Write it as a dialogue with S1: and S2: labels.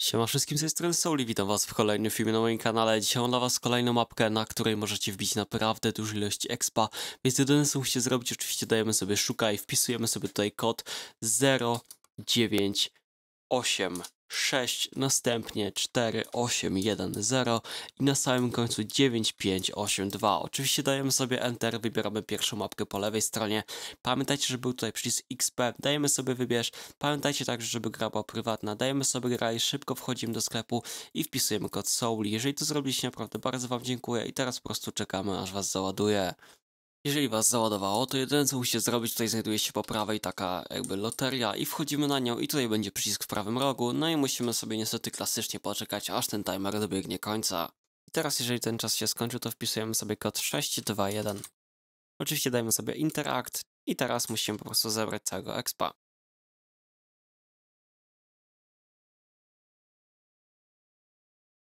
S1: Siema wszystkim, z tej strony Souli, witam was w kolejnym filmie na moim kanale. Dzisiaj mam dla was kolejną mapkę, na której możecie wbić naprawdę dużą ilość expa, więc jedyne co musicie zrobić, oczywiście dajemy sobie szukaj, wpisujemy sobie tutaj kod 098. 6, następnie 4, 8, 1, 0 i na samym końcu 9, 5, 8, 2. Oczywiście dajemy sobie Enter, wybieramy pierwszą mapkę po lewej stronie. Pamiętajcie, że był tutaj przycisk XP, dajemy sobie wybierz. Pamiętajcie także, żeby gra była prywatna. Dajemy sobie graj, szybko wchodzimy do sklepu i wpisujemy kod Soul. Jeżeli to zrobiliście, naprawdę bardzo Wam dziękuję i teraz po prostu czekamy, aż Was załaduje. Jeżeli was załadowało, to jedyne co musicie zrobić, tutaj znajduje się po prawej taka jakby loteria i wchodzimy na nią i tutaj będzie przycisk w prawym rogu, no i musimy sobie niestety klasycznie poczekać, aż ten timer dobiegnie końca. I teraz jeżeli ten czas się skończy, to wpisujemy sobie kod 621. Oczywiście dajmy sobie interact i teraz musimy po prostu
S2: zebrać całego expa.